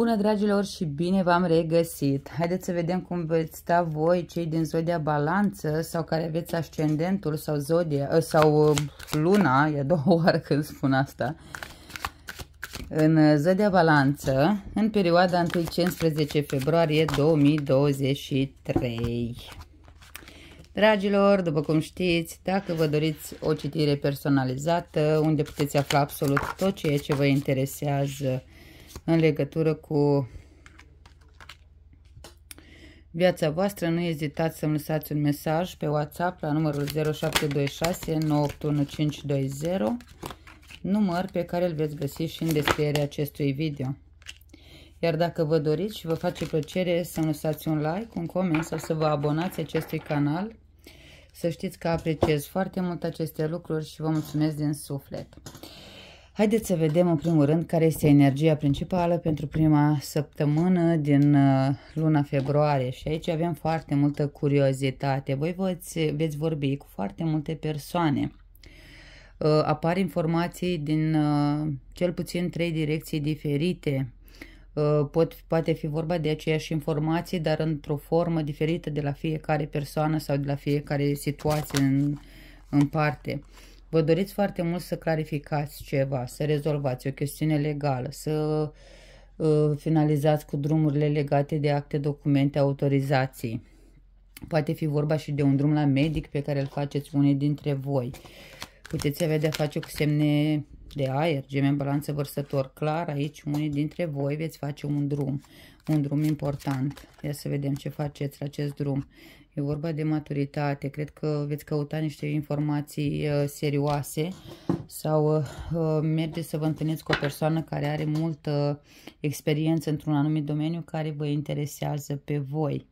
Bună dragilor și bine v-am regăsit! Haideți să vedem cum veți sta voi, cei din Zodia Balanță sau care aveți ascendentul sau zodia ă, sau ă, luna, e a doua oară când spun asta, în Zodia Balanță, în perioada 1-15 februarie 2023. Dragilor, după cum știți, dacă vă doriți o citire personalizată, unde puteți afla absolut tot ceea ce vă interesează, în legătură cu viața voastră. Nu ezitați să-mi lăsați un mesaj pe WhatsApp la numărul 0726 981520, număr pe care îl veți găsi și în descrierea acestui video. Iar dacă vă doriți și vă face plăcere să-mi lăsați un like, un coment sau să vă abonați acestui canal, să știți că apreciez foarte mult aceste lucruri și vă mulțumesc din suflet. Haideți să vedem în primul rând care este energia principală pentru prima săptămână din uh, luna februarie și aici avem foarte multă curiozitate. Voi veți, veți vorbi cu foarte multe persoane. Uh, apar informații din uh, cel puțin trei direcții diferite. Pot, poate fi vorba de aceeași informații, dar într-o formă diferită de la fiecare persoană sau de la fiecare situație în, în parte. Vă doriți foarte mult să clarificați ceva, să rezolvați o chestiune legală, să uh, finalizați cu drumurile legate de acte, documente, autorizații. Poate fi vorba și de un drum la medic pe care îl faceți unii dintre voi. Puteți avea de-a face cu semne de aer, gemen, balanță, vărsător. Clar, aici unii dintre voi veți face un drum, un drum important. Ia să vedem ce faceți la acest drum. E vorba de maturitate. Cred că veți căuta niște informații uh, serioase sau uh, mergeți să vă întâlniți cu o persoană care are multă experiență într-un anumit domeniu care vă interesează pe voi.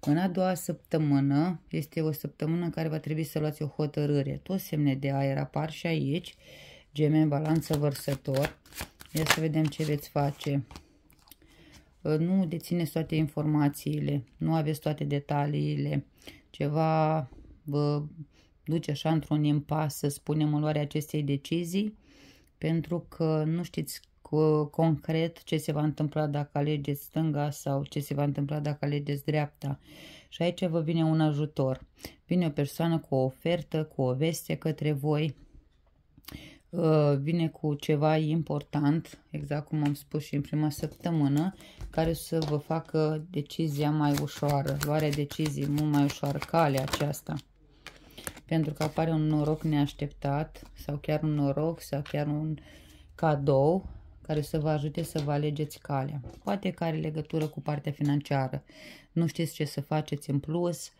În a doua săptămână este o săptămână în care va trebui să luați o hotărâre. Tot semne de aer apar și aici. Gemeni, balanță, vărsător. Ia să vedem ce veți face nu dețineți toate informațiile, nu aveți toate detaliile, ceva vă duce așa într-un impas, să spunem, în luarea acestei decizii, pentru că nu știți concret ce se va întâmpla dacă alegeți stânga sau ce se va întâmpla dacă alegeți dreapta. Și aici vă vine un ajutor. Vine o persoană cu o ofertă, cu o veste către voi Uh, vine cu ceva important, exact cum am spus și în prima săptămână, care să vă facă decizia mai ușoară, luarea decizii mult mai ușoară, calea aceasta. Pentru că apare un noroc neașteptat sau chiar un noroc sau chiar un cadou care să vă ajute să vă alegeți calea. Poate că are legătură cu partea financiară. Nu știți ce să faceți în plus,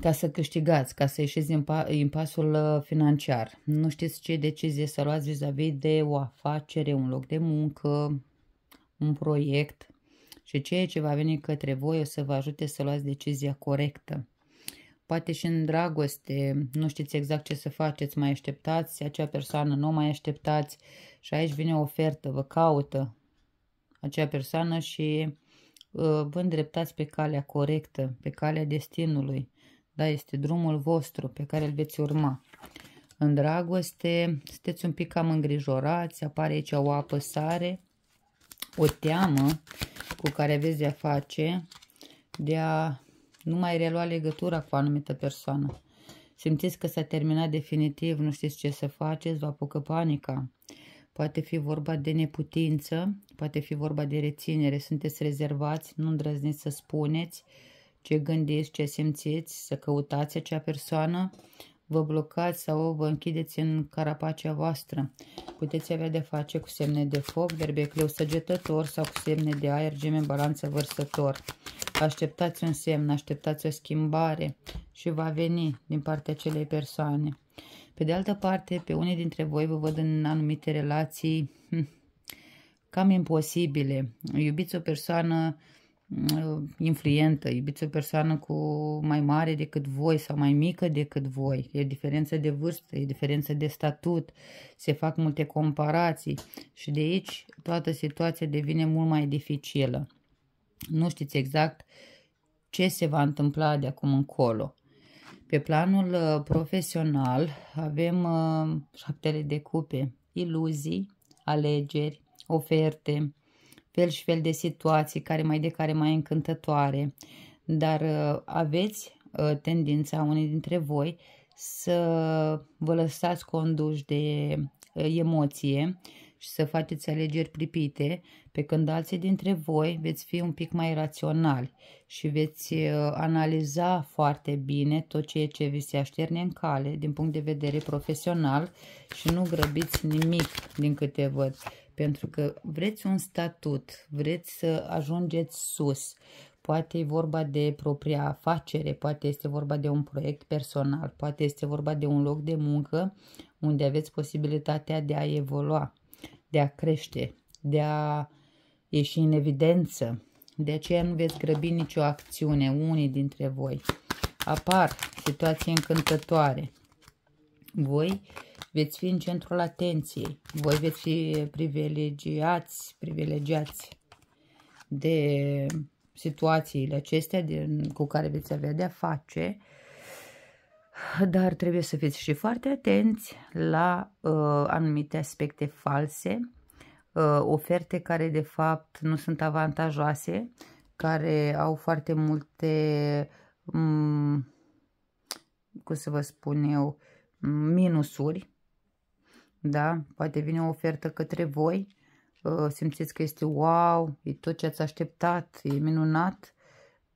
ca să câștigați, ca să ieșiți din pasul uh, financiar. Nu știți ce decizie să luați vis-a-vis -vis de o afacere, un loc de muncă, un proiect și ceea ce va veni către voi o să vă ajute să luați decizia corectă. Poate și în dragoste nu știți exact ce să faceți, mai așteptați acea persoană, nu mai așteptați și aici vine o ofertă, vă caută acea persoană și uh, vă îndreptați pe calea corectă, pe calea destinului. Da, este drumul vostru pe care îl veți urma. În dragoste, sunteți un pic cam îngrijorați, apare aici o apăsare, o teamă cu care aveți de-a face de a nu mai relua legătura cu o anumită persoană. Simțiți că s-a terminat definitiv, nu știți ce să faceți, vă apucă panica. Poate fi vorba de neputință, poate fi vorba de reținere, sunteți rezervați, nu îndrăzniți să spuneți, uh, ce gândiți, ce simțiți, să căutați acea persoană, vă blocați sau vă închideți în carapacea voastră. Puteți avea de face cu semne de foc, berbecleu săgetător sau cu semne de aer, gemen, balanță, vărsător. Așteptați un semn, așteptați o schimbare și va veni din partea acelei persoane. Pe de altă parte, pe unii dintre voi vă văd în anumite relații hmm, cam imposibile. Iubiți o persoană influentă, iubiți o persoană cu mai mare decât voi sau mai mică decât voi. E diferență de vârstă, e diferență de statut, se fac multe comparații și de aici toată situația devine mult mai dificilă. Nu știți exact ce se va întâmpla de acum încolo. Pe planul uh, profesional avem uh, șaptele de cupe, iluzii, alegeri, oferte, fel și fel de situații, care mai de care mai încântătoare, dar uh, aveți uh, tendința, unii dintre voi, să vă lăsați conduși de uh, emoție, și să faceți alegeri pripite, pe când alții dintre voi veți fi un pic mai raționali și veți uh, analiza foarte bine tot ceea ce vi se așterne în cale din punct de vedere profesional și nu grăbiți nimic din câte văd, pentru că vreți un statut, vreți să ajungeți sus, poate e vorba de propria afacere, poate este vorba de un proiect personal, poate este vorba de un loc de muncă unde aveți posibilitatea de a evolua de a crește, de a ieși în evidență. De aceea nu veți grăbi nicio acțiune, unii dintre voi. Apar situații încântătoare. Voi veți fi în centrul atenției. Voi veți fi privilegiați, privilegiați de situațiile acestea de, cu care veți avea de-a face dar trebuie să fiți și foarte atenți la uh, anumite aspecte false, uh, oferte care de fapt nu sunt avantajoase, care au foarte multe, um, cum să vă spun eu, minusuri, da? Poate vine o ofertă către voi, uh, simțiți că este wow, e tot ce ați așteptat, e minunat,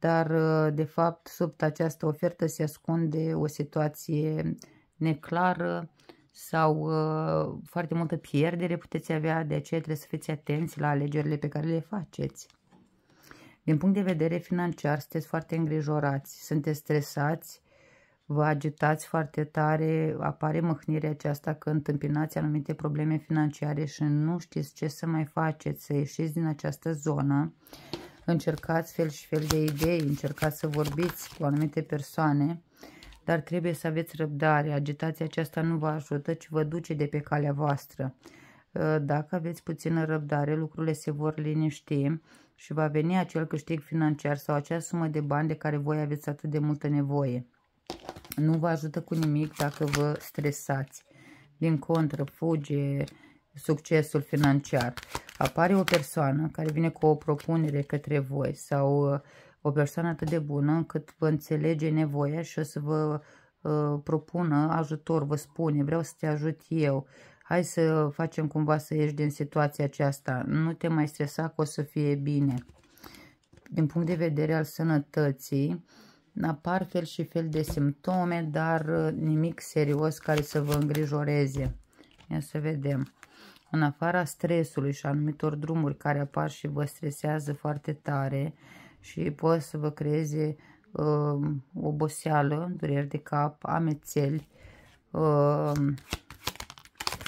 dar uh, de fapt sub această ofertă se ascunde o situație neclară sau uh, foarte multă pierdere puteți avea, de aceea trebuie să fiți atenți la alegerile pe care le faceți. Din punct de vedere financiar, sunteți foarte îngrijorați, sunteți stresați, vă agitați foarte tare, apare mâhnirea aceasta că întâmpinați anumite probleme financiare și nu știți ce să mai faceți, să ieșiți din această zonă încercați fel și fel de idei, încercați să vorbiți cu anumite persoane, dar trebuie să aveți răbdare. Agitația aceasta nu vă ajută, ci vă duce de pe calea voastră. Uh, dacă aveți puțină răbdare, lucrurile se vor liniști și va veni acel câștig financiar sau acea sumă de bani de care voi aveți atât de multă nevoie. Nu vă ajută cu nimic dacă vă stresați. Din contră, fuge succesul financiar apare o persoană care vine cu o propunere către voi sau uh, o persoană atât de bună încât vă înțelege nevoia și o să vă uh, propună ajutor, vă spune, vreau să te ajut eu, hai să facem cumva să ieși din situația aceasta, nu te mai stresa că o să fie bine. Din punct de vedere al sănătății, apar fel și fel de simptome, dar uh, nimic serios care să vă îngrijoreze. Ia să vedem. În afara stresului și anumitor drumuri care apar și vă stresează foarte tare și pot să vă creeze uh, oboseală, dureri de cap, amețeli, uh,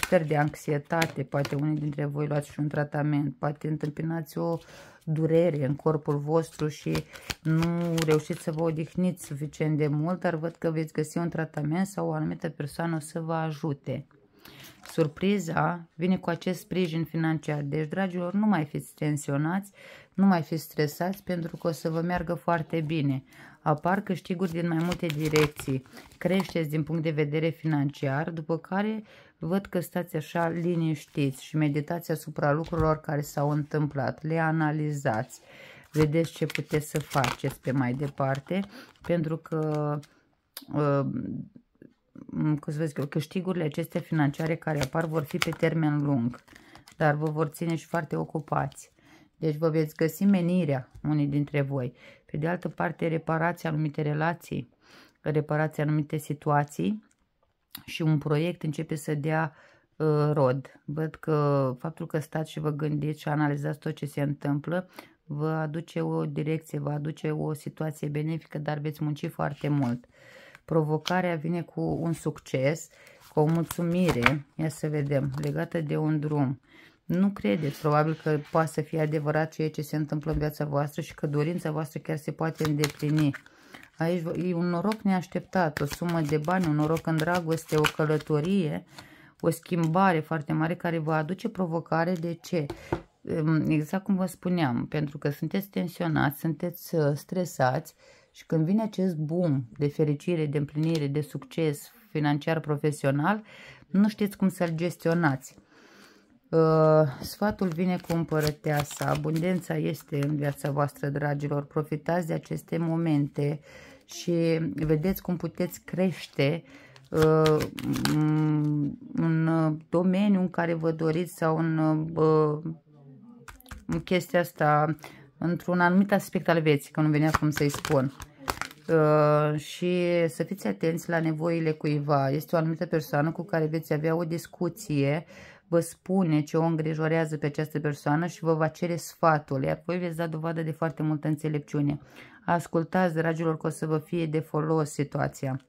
stări de anxietate, poate unii dintre voi luați și un tratament, poate întâmpinați o durere în corpul vostru și nu reușiți să vă odihniți suficient de mult, dar văd că veți găsi un tratament sau o anumită persoană o să vă ajute. Surpriza vine cu acest sprijin financiar. Deci, dragilor, nu mai fiți tensionați, nu mai fiți stresați pentru că o să vă meargă foarte bine. Apar câștiguri din mai multe direcții. Creșteți din punct de vedere financiar, după care văd că stați așa liniștiți și meditați asupra lucrurilor care s-au întâmplat. Le analizați, vedeți ce puteți să faceți pe mai departe, pentru că uh, cum să vezi eu, câștigurile acestea financiare care apar vor fi pe termen lung, dar vă vor ține și foarte ocupați. Deci vă veți găsi menirea unii dintre voi. Pe de altă parte, reparați anumite relații, reparați anumite situații și un proiect începe să dea uh, rod. Văd că faptul că stați și vă gândiți și analizați tot ce se întâmplă, vă aduce o direcție, vă aduce o situație benefică, dar veți munci foarte mult. Uh, provocarea vine cu un succes, cu o mulțumire, ia să vedem, legată de un drum. Nu credeți, probabil că poate să fie adevărat ceea ce se întâmplă în viața voastră și că dorința voastră chiar se poate îndeplini. Aici e un noroc neașteptat, o sumă de bani, un noroc în dragoste, o călătorie, o schimbare foarte mare care vă aduce provocare. De ce? Ehm, exact cum vă spuneam, pentru că sunteți tensionați, sunteți ă, stresați, și când vine acest boom de fericire, de împlinire, de succes financiar, profesional, nu știți cum să-l gestionați. Uh, sfatul vine cu împărăteasa, abundența este în viața voastră, dragilor, profitați de aceste momente și vedeți cum puteți crește în uh, un uh, domeniu în care vă doriți sau în, în chestia asta într-un anumit aspect al vieții, că nu venea cum să-i spun. Uh, și să fiți atenți la nevoile cuiva. Este o anumită persoană cu care veți avea o discuție, vă spune ce o îngrijorează pe această persoană și vă va cere sfatul, iar voi veți da dovadă de foarte multă înțelepciune. Ascultați, dragilor, că o să vă fie de folos situația.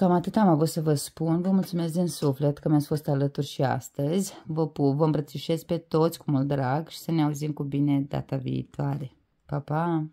Cam atât am avut să vă spun. Vă mulțumesc din suflet că mi-ați fost alături și astăzi. Vă pup, vă îmbrățișez pe toți cu mult drag și să ne auzim cu bine data viitoare. Pa, pa!